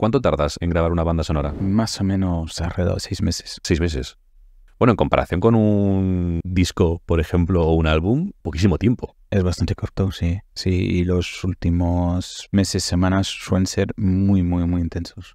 ¿Cuánto tardas en grabar una banda sonora? Más o menos alrededor de seis meses. Seis meses. Bueno, en comparación con un disco, por ejemplo, o un álbum, poquísimo tiempo. Es bastante corto, sí. Sí, y los últimos meses, semanas suelen ser muy, muy, muy intensos.